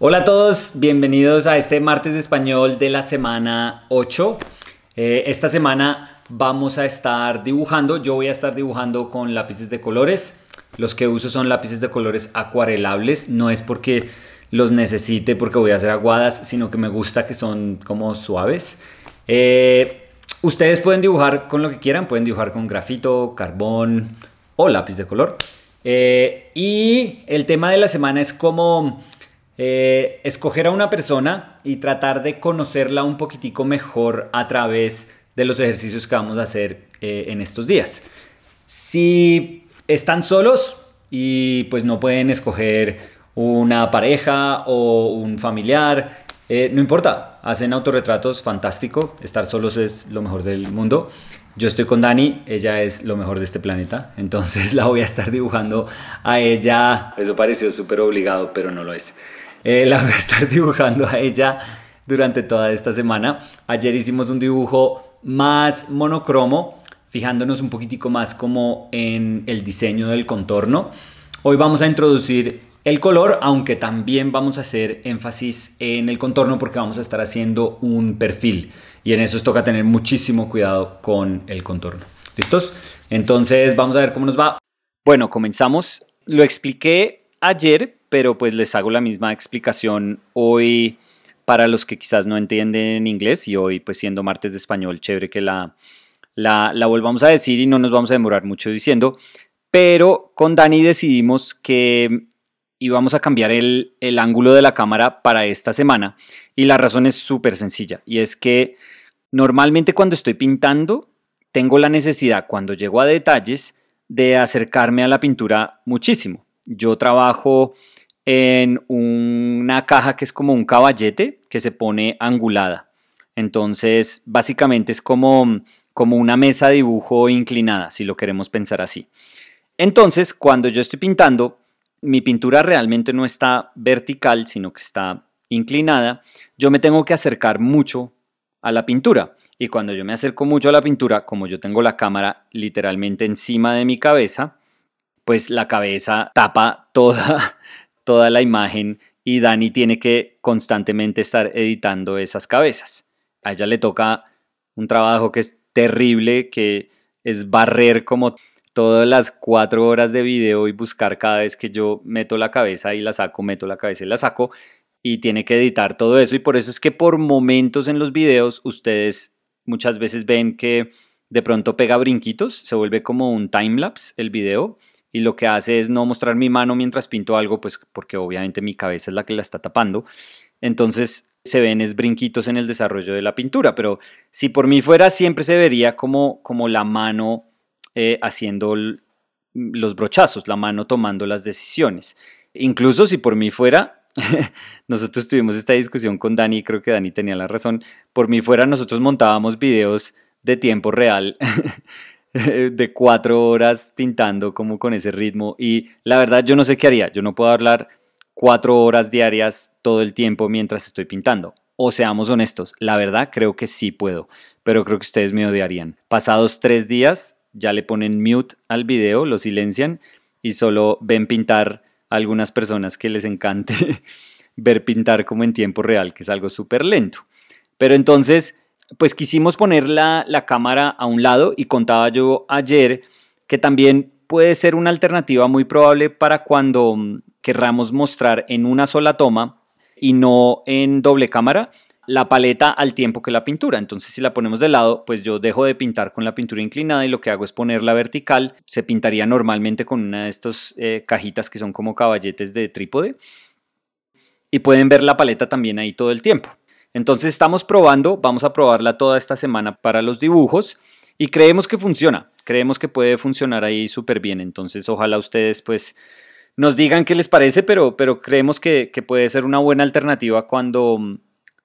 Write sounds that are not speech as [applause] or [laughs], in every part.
Hola a todos, bienvenidos a este martes de español de la semana 8. Eh, esta semana vamos a estar dibujando, yo voy a estar dibujando con lápices de colores. Los que uso son lápices de colores acuarelables, no es porque los necesite porque voy a hacer aguadas, sino que me gusta que son como suaves. Eh, ustedes pueden dibujar con lo que quieran, pueden dibujar con grafito, carbón o lápiz de color. Eh, y el tema de la semana es como eh, escoger a una persona y tratar de conocerla un poquitico mejor a través de los ejercicios que vamos a hacer eh, en estos días. Si están solos y pues no pueden escoger una pareja o un familiar, eh, no importa, hacen autorretratos, fantástico, estar solos es lo mejor del mundo. Yo estoy con Dani, ella es lo mejor de este planeta, entonces [laughs] la voy a estar dibujando a ella. Eso pareció súper obligado, pero no lo es. Eh, la voy a estar [laughs] dibujando a ella durante toda esta semana. Ayer hicimos un dibujo más monocromo, fijándonos un poquitico más como en el diseño del contorno. Hoy vamos a introducir el color, aunque también vamos a hacer énfasis en el contorno porque vamos a estar haciendo un perfil y en eso os toca tener muchísimo cuidado con el contorno. ¿Listos? Entonces vamos a ver cómo nos va. Bueno, comenzamos. Lo expliqué ayer, pero pues les hago la misma explicación hoy para los que quizás no entienden inglés y hoy pues siendo martes de español, chévere que la, la, volvamos a decir y no nos vamos a demorar mucho diciendo, pero con Dani decidimos que íbamos a cambiar el, el ángulo de la cámara para esta semana y la razón es súper sencilla y es que normalmente cuando estoy pintando tengo la necesidad cuando llego a detalles de acercarme a la pintura muchísimo. Yo trabajo en una caja que es como un caballete que se pone angulada. Entonces, básicamente es como, como una mesa de dibujo inclinada, si lo queremos pensar así. Entonces, cuando yo estoy pintando, mi pintura realmente no está vertical, sino que está inclinada. Yo me tengo que acercar mucho a la pintura. Y cuando yo me acerco mucho a la pintura, como yo tengo la cámara literalmente encima de mi cabeza, pues la cabeza tapa toda toda la imagen y Dani tiene que constantemente estar editando esas cabezas. A ella le toca un trabajo que es terrible, que es barrer como todas las cuatro horas de video y buscar cada vez que yo meto la cabeza y la saco, meto la cabeza y la saco, y tiene que editar todo eso. Y por eso es que por momentos en los videos ustedes muchas veces ven que de pronto pega brinquitos, se vuelve como un time lapse el video y lo que hace es no mostrar mi mano mientras pinto algo, pues porque obviamente mi cabeza es la que la está tapando. Entonces se ven es brinquitos en el desarrollo de la pintura, pero si por mí fuera siempre se vería como, como la mano eh, haciendo los brochazos, la mano tomando las decisiones. Incluso si por mí fuera, [laughs] nosotros tuvimos esta discusión con Dani, creo que Dani tenía la razón, por mí fuera nosotros montábamos videos de tiempo real [laughs] [laughs] de cuatro horas pintando como con ese ritmo y la verdad yo no sé qué haría, yo no puedo hablar cuatro horas diarias todo el tiempo mientras estoy pintando. O seamos honestos, la verdad creo que sí puedo, pero creo que ustedes me odiarían. Pasados tres días ya le ponen mute al video, lo silencian y solo ven pintar algunas personas que les encante [laughs] ver pintar como en tiempo real, que es algo súper lento. Pero entonces pues quisimos poner la, cámara a un lado y contaba yo ayer que también puede ser una alternativa muy probable para cuando mm, querramos mostrar en una sola toma y no en doble cámara la paleta al tiempo que la pintura. Entonces si la ponemos de lado, pues yo dejo de pintar con la pintura inclinada y lo que hago es ponerla vertical. Se pintaría normalmente con una de estas eh, cajitas que son como caballetes de trípode. Y pueden ver la paleta también ahí todo el tiempo. Entonces estamos probando, vamos a probarla toda esta semana para los dibujos y creemos que funciona, creemos que puede funcionar ahí súper bien. Entonces ojalá ustedes pues nos digan qué les parece, pero, pero creemos que, puede ser una buena alternativa cuando,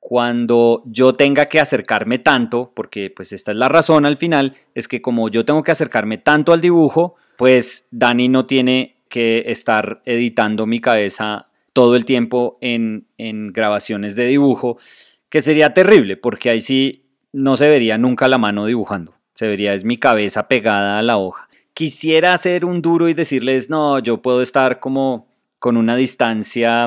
cuando yo tenga que acercarme tanto, porque pues esta es la razón al final, es que como yo tengo que acercarme tanto al dibujo, pues Dani no tiene que estar editando mi cabeza todo el tiempo en, grabaciones de dibujo, que sería terrible, porque ahí sí no se vería nunca la mano dibujando, se vería es mi cabeza pegada a la hoja. Quisiera hacer un duro y decirles, no, yo puedo estar como con una distancia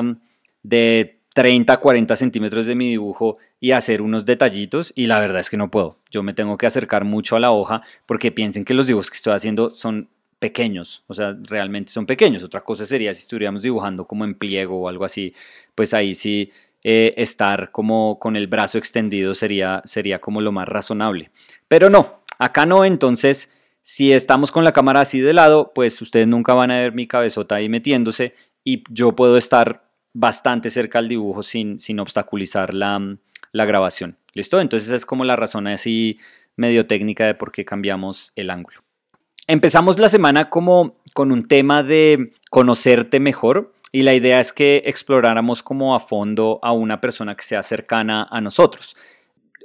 de 30, 40 centímetros de mi dibujo y hacer unos detallitos y la verdad es que no puedo. Yo me tengo que acercar mucho a la hoja porque piensen que los dibujos que estoy haciendo son pequeños, o sea, realmente son pequeños. Otra cosa sería si estuviéramos dibujando como en pliego o algo así, pues ahí sí eh, estar como con el brazo extendido sería, sería como lo más razonable. Pero no, acá no, entonces si estamos con la cámara así de lado, pues ustedes nunca van a ver mi cabezota ahí metiéndose y yo puedo estar bastante cerca al dibujo sin, sin obstaculizar la, la grabación. ¿Listo? Entonces es como la razón así medio técnica de por qué cambiamos el ángulo. Empezamos la semana como con un tema de conocerte mejor y la idea es que exploráramos como a fondo a una persona que sea cercana a nosotros.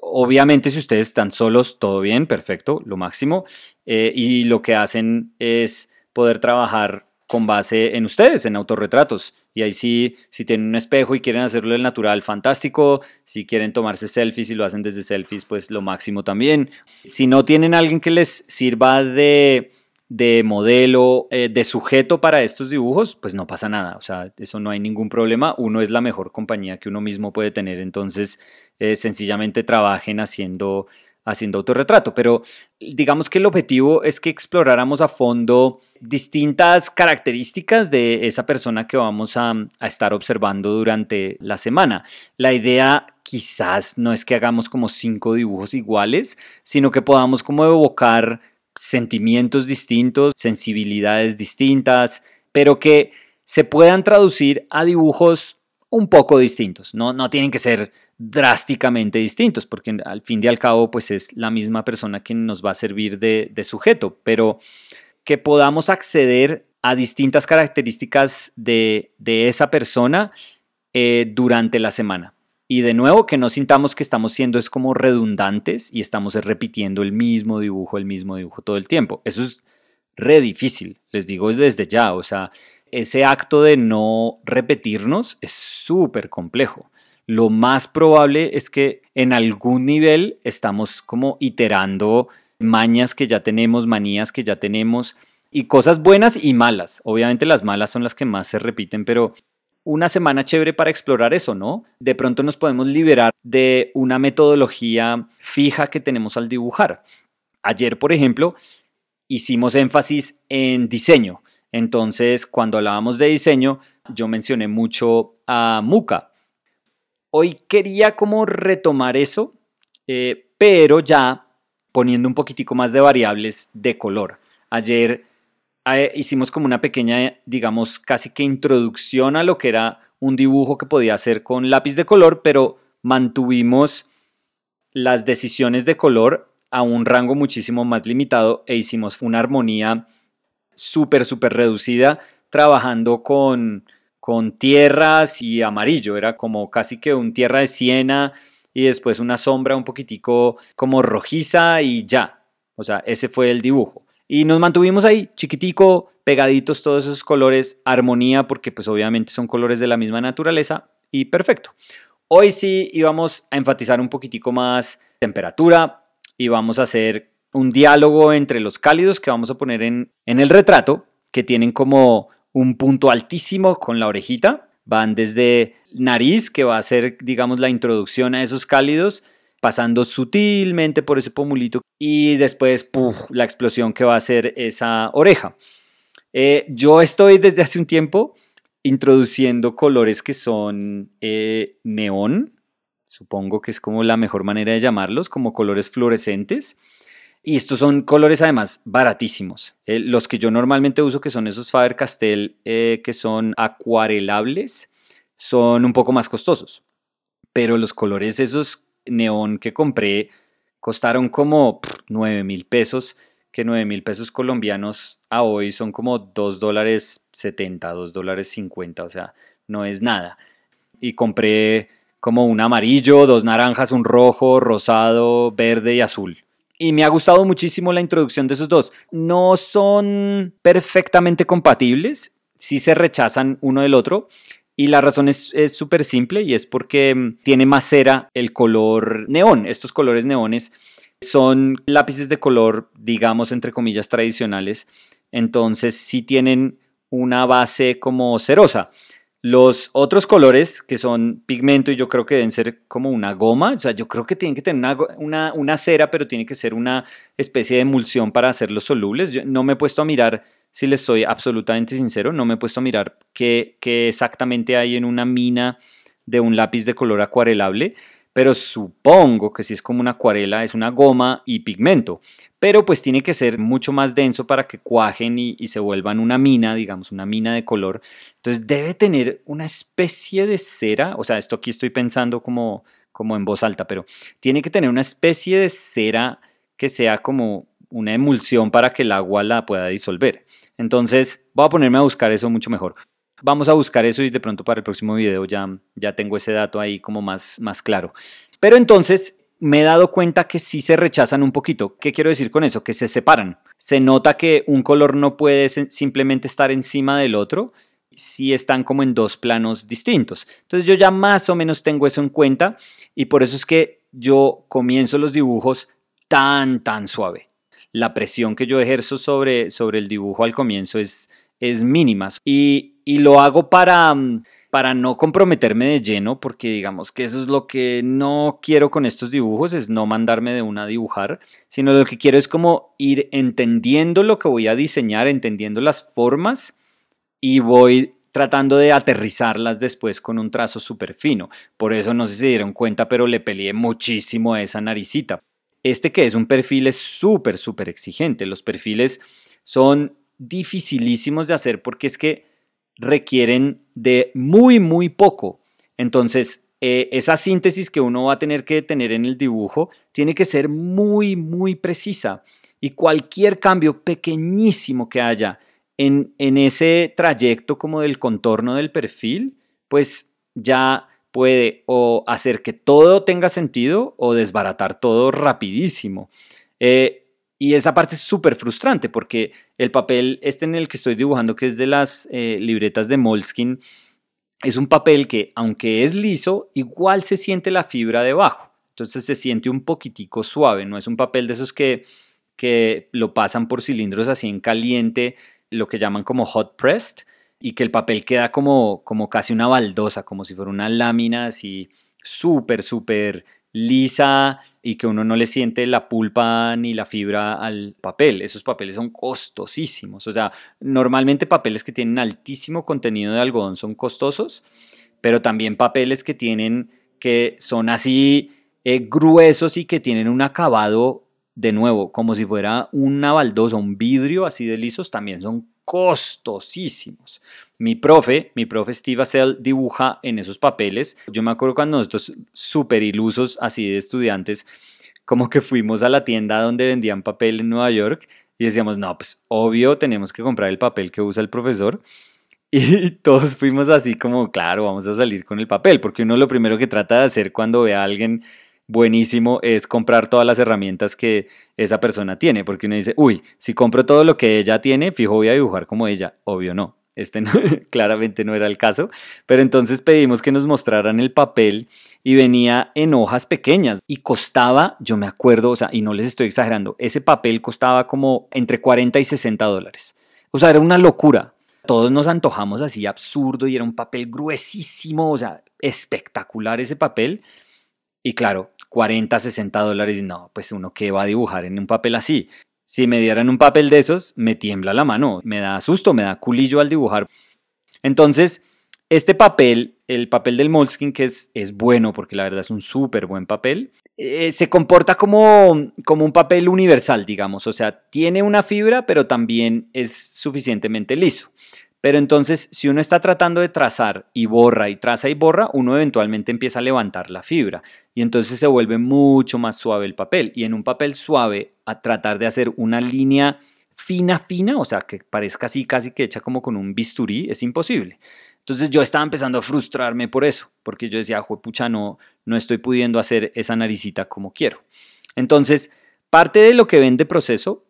Obviamente si ustedes están solos, todo bien, perfecto, lo máximo. Eh, y lo que hacen es poder trabajar con base en ustedes, en autorretratos. Y ahí sí, si tienen un espejo y quieren hacerlo el natural, fantástico. Si quieren tomarse selfies y lo hacen desde selfies, pues lo máximo también. Si no tienen alguien que les sirva de, de modelo, eh, de sujeto para estos dibujos, pues no pasa nada. O sea, eso no hay ningún problema. Uno es la mejor compañía que uno mismo puede tener. Entonces, eh, sencillamente trabajen haciendo haciendo autorretrato, pero digamos que el objetivo es que exploráramos a fondo distintas características de esa persona que vamos a, estar observando durante la semana. La idea quizás no es que hagamos como cinco dibujos iguales, sino que podamos como evocar sentimientos distintos, sensibilidades distintas, pero que se puedan traducir a dibujos un poco distintos. No, no tienen que ser drásticamente distintos, porque al fin y al cabo, pues es la misma persona quien nos va a servir de, sujeto, pero que podamos acceder a distintas características de, esa persona eh, durante la semana. Y de nuevo, que no sintamos que estamos siendo es como redundantes y estamos repitiendo el mismo dibujo, el mismo dibujo todo el tiempo. Eso es re difícil, les digo desde ya, o sea, ese acto de no repetirnos es súper complejo. Lo más probable es que en algún nivel estamos como iterando mañas que ya tenemos, manías que ya tenemos y cosas buenas y malas. Obviamente las malas son las que más se repiten, pero una semana chévere para explorar eso, ¿no? De pronto nos podemos liberar de una metodología fija que tenemos al dibujar. Ayer, por ejemplo, hicimos énfasis en diseño entonces, cuando hablábamos de diseño, yo mencioné mucho a Muca. Hoy quería como retomar eso, eh, pero ya poniendo un poquitico más de variables de color. Ayer eh, hicimos como una pequeña, digamos, casi que introducción a lo que era un dibujo que podía hacer con lápiz de color, pero mantuvimos las decisiones de color a un rango muchísimo más limitado e hicimos una armonía súper, súper reducida, trabajando con, con tierras y amarillo. Era como casi que un tierra de siena y después una sombra un poquitico como rojiza y ya. O sea, ese fue el dibujo. Y nos mantuvimos ahí, chiquitico, pegaditos todos esos colores, armonía, porque pues obviamente son colores de la misma naturaleza y perfecto. Hoy sí íbamos a enfatizar un poquitico más temperatura y vamos a hacer un diálogo entre los cálidos que vamos a poner en, el retrato, que tienen como un punto altísimo con la orejita. Van desde nariz, que va a ser, digamos, la introducción a esos cálidos, pasando sutilmente por ese pomulito y después puff, la explosión que va a ser esa oreja. Eh, yo estoy desde hace un tiempo introduciendo colores que son eh, neón, supongo que es como la mejor manera de llamarlos, como colores fluorescentes. Y estos son colores además baratísimos. Eh, los que yo normalmente uso, que son esos Faber-Castell, eh, que son acuarelables, son un poco más costosos. Pero los colores esos neón que compré costaron como 9 mil pesos, que 9 mil pesos colombianos a hoy son como 2 dólares 70, 2 dólares 50, o sea, no es nada. Y compré como un amarillo, dos naranjas, un rojo, rosado, verde y azul y me ha gustado muchísimo la introducción de esos dos. No son perfectamente compatibles, sí se rechazan uno del otro. Y la razón es súper simple y es porque mm, tiene más cera el color neón. Estos colores neones son lápices de color, digamos, entre comillas, tradicionales. Entonces sí tienen una base como cerosa. Los otros colores que son pigmento y yo creo que deben ser como una goma, o sea, yo creo que tienen que tener una, cera, pero tiene que ser una especie de emulsión para hacerlos solubles. no me he puesto a mirar, si les soy absolutamente sincero, no me he puesto a mirar qué, qué exactamente hay en una mina de un lápiz de color acuarelable, pero supongo que si es como una acuarela es una goma y pigmento, pero pues tiene que ser mucho más denso para que cuajen y, se vuelvan una mina, digamos, una mina de color. Entonces debe tener una especie de cera, o sea, esto aquí estoy pensando como, como en voz alta, pero tiene que tener una especie de cera que sea como una emulsión para que el agua la pueda disolver. Entonces voy a ponerme a buscar eso mucho mejor. Vamos a buscar eso y de pronto para el próximo video ya, ya tengo ese dato ahí como más, más claro. Pero entonces me he dado cuenta que sí se rechazan un poquito. ¿Qué quiero decir con eso? Que se separan. Se nota que un color no puede simplemente estar encima del otro si están como en dos planos distintos. Entonces yo ya más o menos tengo eso en cuenta y por eso es que yo comienzo los dibujos tan, tan suave. La presión que yo ejerzo sobre, sobre el dibujo al comienzo es, es mínima y y lo hago para, mm, para no comprometerme de lleno, porque digamos que eso es lo que no quiero con estos dibujos, es no mandarme de una a dibujar, sino lo que quiero es como ir entendiendo lo que voy a diseñar, entendiendo las formas y voy tratando de aterrizarlas después con un trazo súper fino. Por eso no sé si se dieron cuenta, pero le peleé muchísimo a esa naricita. Este que es un perfil es súper, súper exigente. Los perfiles son dificilísimos de hacer porque es que requieren de muy, muy poco. Entonces, eh, esa síntesis que uno va a tener que tener en el dibujo tiene que ser muy, muy precisa. Y cualquier cambio pequeñísimo que haya en, en ese trayecto como del contorno del perfil, pues ya puede o hacer que todo tenga sentido o desbaratar todo rapidísimo. Eh, y esa parte es súper frustrante porque el papel este en el que estoy dibujando, que es de las eh, libretas de molskin es un papel que, aunque es liso, igual se siente la fibra debajo. Entonces se siente un poquitico suave, no es un papel de esos que, que lo pasan por cilindros así en caliente, lo que llaman como hot pressed, y que el papel queda como, como casi una baldosa, como si fuera una lámina así súper, súper lisa y que uno no le siente la pulpa ni la fibra al papel. Esos papeles son costosísimos. O sea, normalmente papeles que tienen altísimo contenido de algodón son costosos, pero también papeles que tienen que son así eh, gruesos y que tienen un acabado de nuevo, como si fuera una baldosa, un vidrio así de lisos, también son costosísimos. Mi profe, mi profe Steve Assell dibuja en esos papeles. Yo me acuerdo cuando nosotros súper ilusos así de estudiantes, como que fuimos a la tienda donde vendían papel en Nueva York y decíamos, no, pues obvio tenemos que comprar el papel que usa el profesor. [laughs] Y todos fuimos así como, claro, vamos a salir con el papel, porque uno lo primero que trata de hacer cuando ve a alguien buenísimo es comprar todas las herramientas que esa persona tiene, porque uno dice, uy, si compro todo lo que ella tiene, fijo voy a dibujar como ella, obvio no. Este [laughs] claramente no era el caso, pero entonces pedimos que nos mostraran el papel y venía en hojas pequeñas y costaba, yo me acuerdo, o sea, y no les estoy exagerando, ese papel costaba como entre 40 y 60 dólares. O sea, era una locura. Todos nos antojamos así absurdo y era un papel gruesísimo, o sea, espectacular ese papel y claro, 40, 60 dólares, no, pues uno que va a dibujar en un papel así. Si me dieran un papel de esos, me tiembla la mano, me da susto, me da culillo al dibujar. Entonces, este papel, el papel del Moleskine, que es, es bueno porque la verdad es un súper buen papel, eh, se comporta como, como un papel universal, digamos. O sea, tiene una fibra, pero también es suficientemente liso. Pero entonces, si uno está tratando de trazar y borra y traza y borra, uno eventualmente empieza a levantar la fibra y entonces se vuelve mucho más suave el papel. Y en un papel suave, a tratar de hacer una línea fina, fina, o sea, que parezca así casi que hecha como con un bisturí, es imposible. Entonces yo estaba empezando a frustrarme por eso, porque yo decía, pucha, no, no estoy pudiendo hacer esa naricita como quiero. Entonces, parte de lo que de proceso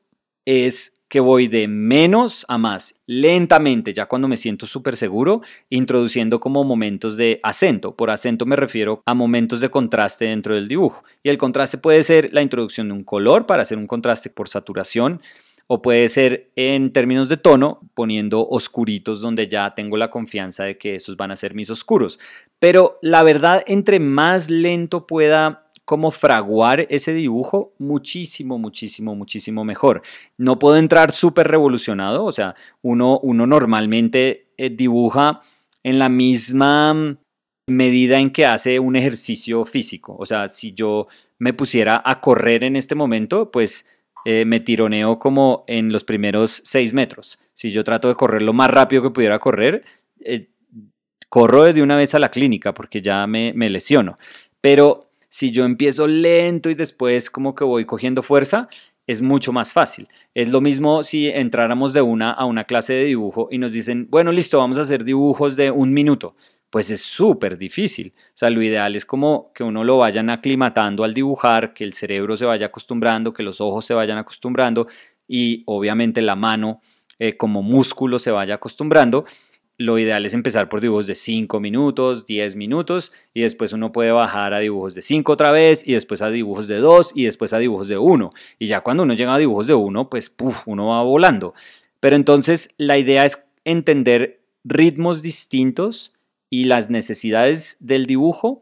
es que voy de menos a más, lentamente, ya cuando me siento súper seguro, introduciendo como momentos de acento. Por acento me refiero a momentos de contraste dentro del dibujo. Y el contraste puede ser la introducción de un color para hacer un contraste por saturación, o puede ser en términos de tono, poniendo oscuritos donde ya tengo la confianza de que esos van a ser mis oscuros. Pero la verdad, entre más lento pueda cómo fraguar ese dibujo muchísimo, muchísimo, muchísimo mejor. No puedo entrar súper revolucionado, o sea, uno, uno normalmente eh, dibuja en la misma mm, medida en que hace un ejercicio físico. O sea, si yo me pusiera a correr en este momento, pues eh, me tironeo como en los primeros seis metros. Si yo trato de correr lo más rápido que pudiera correr, eh, corro de una vez a la clínica porque ya me, me lesiono. Pero si yo empiezo lento y después como que voy cogiendo fuerza, es mucho más fácil. Es lo mismo si entráramos de una a una clase de dibujo y nos dicen, bueno, listo, vamos a hacer dibujos de un minuto. Pues es súper difícil. O sea, lo ideal es como que uno lo vayan aclimatando al dibujar, que el cerebro se vaya acostumbrando, que los ojos se vayan acostumbrando y obviamente la mano eh, como músculo se vaya acostumbrando lo ideal es empezar por dibujos de 5 minutos, 10 minutos y después uno puede bajar a dibujos de 5 otra vez y después a dibujos de 2 y después a dibujos de 1. Y ya cuando uno llega a dibujos de 1, pues uno va volando. Pero entonces la idea es entender ritmos distintos y las necesidades del dibujo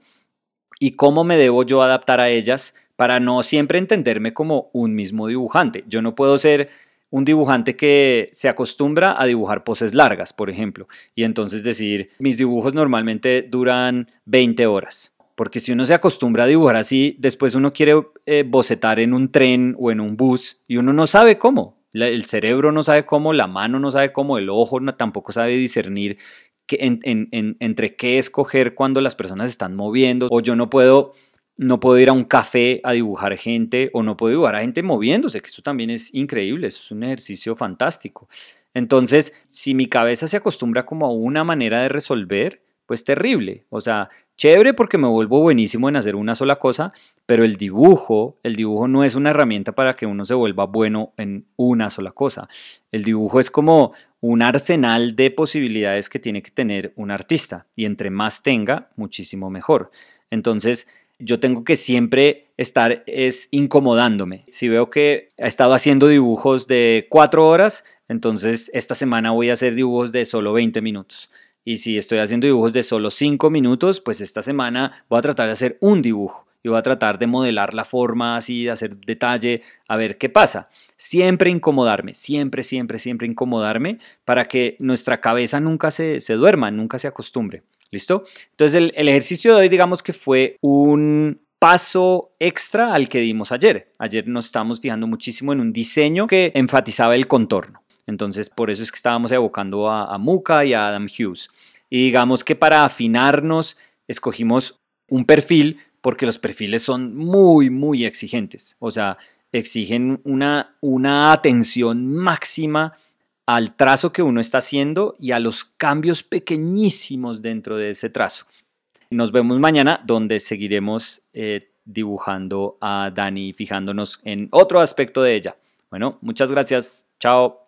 y cómo me debo yo adaptar a ellas para no siempre entenderme como un mismo dibujante. Yo no puedo ser un dibujante que se acostumbra a dibujar poses largas, por ejemplo, y entonces decir, mis dibujos normalmente duran 20 horas. Porque si uno se acostumbra a dibujar así, después uno quiere eh, bocetar en un tren o en un bus y uno no sabe cómo. el cerebro no sabe cómo, la mano no sabe cómo, el ojo tampoco sabe discernir entre qué escoger cuando las personas están moviendo. O yo no puedo no puedo ir a un café a dibujar gente o no puedo dibujar a gente moviéndose, que eso también es increíble, eso es un ejercicio fantástico. Entonces, si mi cabeza se acostumbra como a una manera de resolver, pues terrible. O sea, chévere porque me vuelvo buenísimo en hacer una sola cosa, pero el dibujo, el dibujo no es una herramienta para que uno se vuelva bueno en una sola cosa. El dibujo es como un arsenal de posibilidades que tiene que tener un artista y entre más tenga, muchísimo mejor. Entonces, yo tengo que siempre estar es incomodándome. Si veo que he estado haciendo dibujos de cuatro horas, entonces esta semana voy a hacer dibujos de solo 20 minutos. Y si estoy haciendo dibujos de solo 5 minutos, pues esta semana voy a tratar de hacer un dibujo y voy a tratar de modelar la forma así, de hacer detalle, a ver qué pasa. Siempre incomodarme, siempre, siempre, siempre incomodarme para que nuestra cabeza nunca se duerma, nunca se acostumbre. ¿Listo? Entonces el, ejercicio de hoy digamos que fue un paso extra al que dimos ayer. Ayer nos estábamos fijando muchísimo en un diseño que enfatizaba el contorno. Entonces por eso es que estábamos evocando a, Muca Muka y a Adam Hughes. Y digamos que para afinarnos escogimos un perfil porque los perfiles son muy, muy exigentes. O sea, exigen una, una atención máxima al trazo que uno está haciendo y a los cambios pequeñísimos dentro de ese trazo. Nos vemos mañana donde seguiremos eh, dibujando a Dani y fijándonos en otro aspecto de ella. Bueno, muchas gracias. Chao.